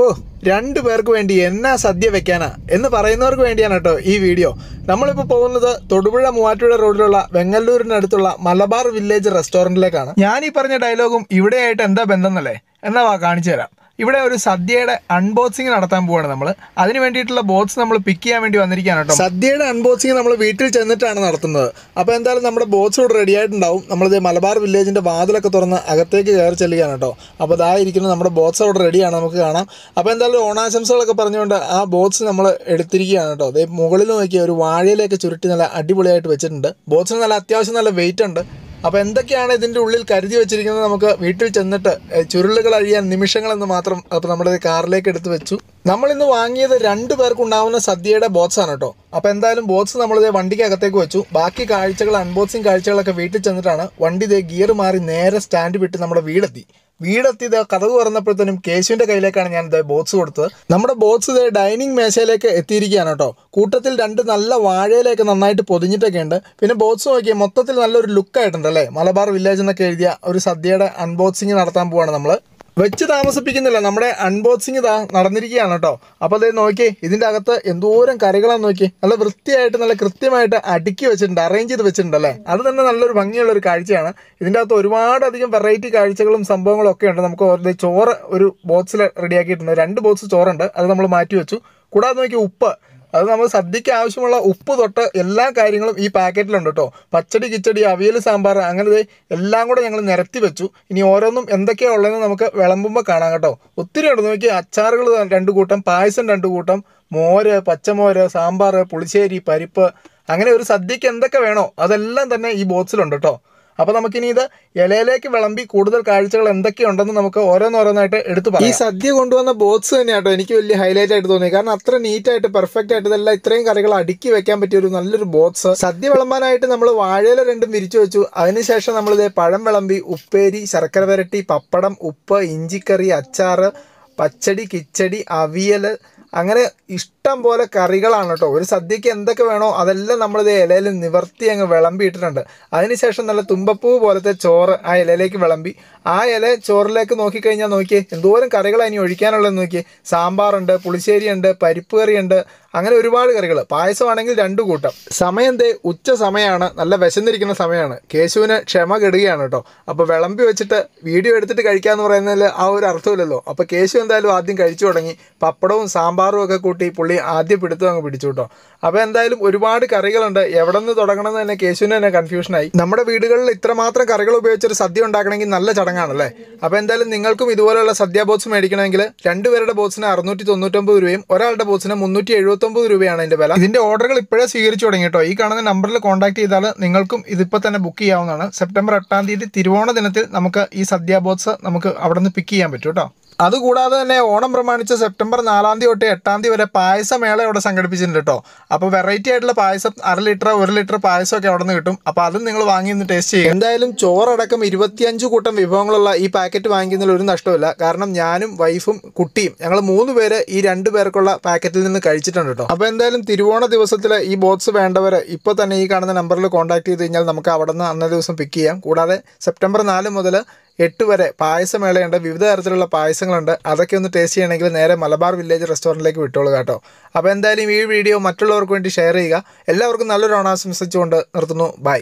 ഓ രണ്ടു പേർക്ക് വേണ്ടി എന്നാ സദ്യ വെക്കാനാ എന്ന് പറയുന്നവർക്ക് വേണ്ടിയാണ് കേട്ടോ ഈ വീഡിയോ നമ്മളിപ്പോൾ പോകുന്നത് തൊടുപുഴ മൂവാറ്റുപുഴ റോഡിലുള്ള വെങ്ങല്ലൂരിനടുത്തുള്ള മലബാർ വില്ലേജ് റെസ്റ്റോറൻറ്റിലേക്കാണ് ഞാൻ ഈ പറഞ്ഞ ഡയലോഗും ഇവിടെയായിട്ട് എന്താ ബന്ധം എന്നല്ലേ എന്നാ വാ കാണിച്ചു തരാം ഇവിടെ ഒരു സദ്യയുടെ അൺബോക്സിംഗ് നടത്താൻ പോവാണ് നമ്മൾ അതിന് വേണ്ടിയിട്ടുള്ള ബോക്സ് നമ്മൾ പിക്ക് ചെയ്യാൻ വേണ്ടി വന്നിരിക്കുകയാണ് കേട്ടോ സദ്യയുടെ അൺബോക്സിംഗ് നമ്മൾ വീട്ടിൽ ചെന്നിട്ടാണ് നടത്തുന്നത് അപ്പോൾ എന്തായാലും നമ്മുടെ ബോക്സ് ഇവിടെ റെഡി ആയിട്ടുണ്ടാവും നമ്മളിത് മലബാർ വില്ലേജിൻ്റെ വാതിലൊക്കെ തുറന്ന് അകത്തേക്ക് കയറി ചെല്ലുകയാണ് കേട്ടോ അപ്പോൾ ഇതായിരിക്കുന്നത് നമ്മുടെ ബോക്സ് അവിടെ റെഡിയാണ് നമുക്ക് കാണാം അപ്പോൾ എന്തായാലും ഓണാശംസകളൊക്കെ പറഞ്ഞുകൊണ്ട് ആ ബോക്സ് നമ്മൾ എടുത്തിരിക്കുകയാണ് കേട്ടോ അതേ മുകളിൽ നോക്കിയ ഒരു വാഴയിലേക്ക് ചുരുട്ടി നല്ല അടിപൊളിയായിട്ട് വെച്ചിട്ടുണ്ട് ബോക്സിന് നല്ല അത്യാവശ്യം നല്ല വെയിറ്റ് ഉണ്ട് അപ്പോൾ എന്തൊക്കെയാണ് ഇതിൻ്റെ ഉള്ളിൽ കരുതി വെച്ചിരിക്കുന്നത് നമുക്ക് വീട്ടിൽ ചെന്നിട്ട് ചുരുളുകൾ അഴിയാൻ നിമിഷങ്ങളെന്ന് മാത്രം അപ്പോൾ നമ്മുടെ കാറിലേക്ക് എടുത്ത് വെച്ചു നമ്മളിന്ന് വാങ്ങിയത് രണ്ട് പേർക്കുണ്ടാവുന്ന സദ്യയുടെ ബോക്സ് ആണ് കേട്ടോ അപ്പോൾ എന്തായാലും ബോക്സ് നമ്മളിത് വണ്ടിക്ക് അകത്തേക്ക് വെച്ചു ബാക്കി കാഴ്ചകൾ അൺബോക്സിങ് കാഴ്ചകളൊക്കെ വീട്ടിൽ ചെന്നിട്ടാണ് വണ്ടി ഗിയർ മാറി നേരെ സ്റ്റാൻഡ് വിട്ട് നമ്മുടെ വീടെത്തി വീടെത്തി ഇതാ കഥവ് തുറന്നപ്പോഴത്തേനും കേശുവിന്റെ കയ്യിലേക്കാണ് ഞാൻ ഇത് ബോക്സ് കൊടുത്തത് നമ്മുടെ ബോക്സ് ഇത് ഡൈനിങ് മേശയിലേക്ക് എത്തിയിരിക്കുകയാണ് കേട്ടോ കൂട്ടത്തിൽ രണ്ട് നല്ല വാഴയിലേക്ക് നന്നായിട്ട് പൊതിഞ്ഞിട്ടൊക്കെ ഉണ്ട് പിന്നെ ബോക്സ് നോക്കിയാൽ മൊത്തത്തിൽ നല്ലൊരു ലുക്കായിട്ടുണ്ട് അല്ലേ മലബാർ വില്ലേജ് എന്നൊക്കെ എഴുതിയ ഒരു സദ്യയുടെ അൺബോക്സിങ് നടത്താൻ പോവാണ് നമ്മൾ വെച്ച് താമസിപ്പിക്കുന്നില്ല നമ്മുടെ അൺബോക്സിങ് ഇതാ നടന്നിരിക്കുകയാണ് കേട്ടോ അപ്പോൾ അതേ നോക്കി ഇതിൻ്റെ അകത്ത് എന്തോരം കറികളാണ് നോക്കി നല്ല വൃത്തിയായിട്ട് നല്ല കൃത്യമായിട്ട് അടുക്കി വെച്ചിട്ടുണ്ട് അറേഞ്ച് ചെയ്ത് വെച്ചിട്ടുണ്ട് അല്ലേ അത് തന്നെ നല്ലൊരു ഭംഗിയുള്ള ഒരു കാഴ്ചയാണ് ഇതിൻ്റെ അകത്ത് ഒരുപാട് അധികം വെറൈറ്റി കാഴ്ചകളും സംഭവങ്ങളും ഒക്കെ ഉണ്ട് നമുക്ക് ചോറ് ഒരു ബോക്സിൽ റെഡിയാക്കിയിട്ടുണ്ട് രണ്ട് ബോക്സ് ചോറുണ്ട് അത് നമ്മൾ മാറ്റി വെച്ചു കൂടാതെ നോക്കി ഉപ്പ് അത് നമ്മൾ സദ്യക്ക് ആവശ്യമുള്ള ഉപ്പ് തൊട്ട് എല്ലാ കാര്യങ്ങളും ഈ പാക്കറ്റിലുണ്ട് കേട്ടോ പച്ചടി കിച്ചടി അവിയൽ സാമ്പാർ അങ്ങനത്തെ എല്ലാം കൂടെ ഞങ്ങൾ നിരത്തി വെച്ചു ഇനി ഓരോന്നും എന്തൊക്കെയാണ് ഉള്ളതെന്ന് നമുക്ക് വിളമ്പുമ്പോൾ കാണാം കേട്ടോ ഒത്തിരി ഉണ്ട് നോക്കി അച്ചാറുകൾ രണ്ട് കൂട്ടം പായസം രണ്ട് കൂട്ടം മോര് പച്ചമോര് സാമ്പാർ പുളിശ്ശേരി പരിപ്പ് അങ്ങനെ ഒരു സദ്യക്ക് എന്തൊക്കെ വേണോ അതെല്ലാം തന്നെ ഈ ബോക്സിലുണ്ട് കേട്ടോ അപ്പോൾ നമുക്കിനി ഇത് ഇലയിലേക്ക് വിളമ്പി കൂടുതൽ കാഴ്ചകൾ എന്തൊക്കെയുണ്ടെന്ന് നമുക്ക് ഓരോന്നോരോന്നായിട്ട് എടുത്തു പറയാം ഈ സദ്യ കൊണ്ടുവന്ന തന്നെ തന്നെയാട്ടോ എനിക്ക് വലിയ ഹൈലൈറ്റ് ആയിട്ട് തോന്നി കാരണം അത്ര നീറ്റ് ആയിട്ട് പെർഫെക്റ്റ് ആയിട്ട് ഇതെല്ലാം ഇത്രയും കറികൾ അടുക്കി വെക്കാൻ പറ്റിയ ഒരു നല്ലൊരു ബോക്സ് സദ്യ വിളമ്പാനായിട്ട് നമ്മൾ വാഴയില രണ്ടും വിരിച്ചു വെച്ചു അതിനുശേഷം നമ്മളിത് പഴം വിളമ്പി ഉപ്പേരി ശർക്കര വരട്ടി പപ്പടം ഉപ്പ് ഇഞ്ചിക്കറി അച്ചാറ് പച്ചടി കിച്ചടി അവിയൽ അങ്ങനെ ഇഷ്ടം പോലെ കറികളാണ് കേട്ടോ ഒരു സദ്യക്ക് എന്തൊക്കെ വേണോ അതെല്ലാം നമ്മളിത് ഇലയിൽ നിവർത്തി അങ്ങ് വിളമ്പിയിട്ടിട്ടുണ്ട് അതിനുശേഷം നല്ല തുമ്പപ്പൂ പോലത്തെ ചോറ് ആ ഇലയിലേക്ക് വിളമ്പി ആ ഇല ചോറിലേക്ക് നോക്കിക്കഴിഞ്ഞാൽ നോക്കിയേ എന്തോരം കറികൾ അതിന് ഒഴിക്കാനുള്ളത് നോക്കിയേ സാമ്പാറുണ്ട് പുളിശ്ശേരിയുണ്ട് പരിപ്പ് കറിയുണ്ട് അങ്ങനെ ഒരുപാട് കറികൾ പായസമാണെങ്കിൽ രണ്ടു കൂട്ടം സമയം ദേ ഉച്ച സമയമാണ് നല്ല വിശന്നിരിക്കുന്ന സമയമാണ് കേശുവിന് ക്ഷമ കെടുകയാണ് കേട്ടോ അപ്പോൾ വിളമ്പി വെച്ചിട്ട് വീഡിയോ എടുത്തിട്ട് എന്ന് പറയുന്നതിൽ ആ ഒരു അർത്ഥമില്ലല്ലോ അപ്പോൾ കേശു എന്തായാലും ആദ്യം കഴിച്ചു തുടങ്ങി പപ്പടവും സാമ്പാറും ഒക്കെ കൂട്ടി പുള്ളി ആദ്യം പിടുത്തു അങ്ങ് പിടിച്ചു കേട്ടോ അപ്പോൾ എന്തായാലും ഒരുപാട് കറികളുണ്ട് എവിടെ നിന്ന് തുടങ്ങണം എന്ന് തന്നെ കേശുവിന് തന്നെ കൺഫ്യൂഷനായി നമ്മുടെ വീടുകളിൽ ഇത്രമാത്രം കറികൾ ഉപയോഗിച്ചൊരു സദ്യ ഉണ്ടാക്കണമെങ്കിൽ നല്ല ചടങ്ങാണല്ലേ അപ്പോൾ എന്തായാലും നിങ്ങൾക്കും ഇതുപോലെയുള്ള സദ്യ ബോക്സ് മേടിക്കണമെങ്കിൽ രണ്ടുപേരുടെ ബോക്സിന് അറുന്നൂറ്റി തൊണ്ണൂറ്റൊമ്പത് രൂപയും ഒരാളുടെ ബോക്സിന് മുന്നൂറ്റി ഇരുന്നൂറ്റമ്പത് രൂപയാണ് ഇതിന്റെ വില ഇതിന്റെ ഓർഡറുകൾ ഇപ്പോഴേ സ്വീകരിച്ചു തുടങ്ങി കേട്ടോ ഈ കാണുന്ന നമ്പറിൽ കോൺടാക്ട് ചെയ്താൽ നിങ്ങൾക്കും ഇതിപ്പോൾ തന്നെ ബുക്ക് ചെയ്യാവുന്നതാണ് സെപ്റ്റംബർ എട്ടാം തീയതി തിരുവോണ ദിനത്തിൽ നമുക്ക് ഈ ബോക്സ് നമുക്ക് അവിടെ നിന്ന് പിക്ക് ചെയ്യാൻ പറ്റും കേട്ടോ അതുകൂടാതെ തന്നെ ഓണം പ്രമാണിച്ച് സെപ്റ്റംബർ നാലാം തീയതി തൊട്ട് എട്ടാം തീയതി വരെ പായസമേള ഇവിടെ സംഘടിപ്പിച്ചിട്ടുണ്ട് കേട്ടോ അപ്പോൾ വെറൈറ്റി ആയിട്ടുള്ള പായസം അര ലിറ്റർ ഒരു ലിറ്റർ പായസമൊക്കെ അവിടെ നിന്ന് കിട്ടും അപ്പോൾ അതും നിങ്ങൾ വാങ്ങി നിന്ന് ടേസ്റ്റ് ചെയ്യും എന്തായാലും ചോറടക്കം ഇരുപത്തിയഞ്ച് കൂട്ടം വിഭവങ്ങളുള്ള ഈ പാക്കറ്റ് വാങ്ങിക്കുന്നതിൽ ഒരു നഷ്ടമില്ല കാരണം ഞാനും വൈഫും കുട്ടിയും ഞങ്ങൾ മൂന്ന് പേര് ഈ രണ്ട് പേർക്കുള്ള പാക്കറ്റിൽ നിന്ന് കഴിച്ചിട്ടുണ്ട് കേട്ടോ അപ്പോൾ എന്തായാലും തിരുവോണ ദിവസത്തിൽ ഈ ബോക്സ് വേണ്ടവർ ഇപ്പോൾ തന്നെ ഈ കാണുന്ന നമ്പറിൽ കോൺടാക്ട് ചെയ്ത് കഴിഞ്ഞാൽ നമുക്ക് അവിടെ നിന്ന് അന്നേ ദിവസം പിക്ക് ചെയ്യാം കൂടാതെ സെപ്റ്റംബർ നാല് മുതൽ എട്ട് വരെ പായസമേളയുണ്ട് വിവിധ തരത്തിലുള്ള പായസങ്ങളുണ്ട് അതൊക്കെ ഒന്ന് ടേസ്റ്റ് ചെയ്യണമെങ്കിൽ നേരെ മലബാർ വില്ലേജ് റെസ്റ്റോറൻറ്റിലേക്ക് വിട്ടോളൂ കേട്ടോ അപ്പോൾ എന്തായാലും ഈ വീഡിയോ മറ്റുള്ളവർക്ക് വേണ്ടി ഷെയർ ചെയ്യുക എല്ലാവർക്കും നല്ലൊരു ഓണാശംസിച്ചുകൊണ്ട് നിർത്തുന്നു ബൈ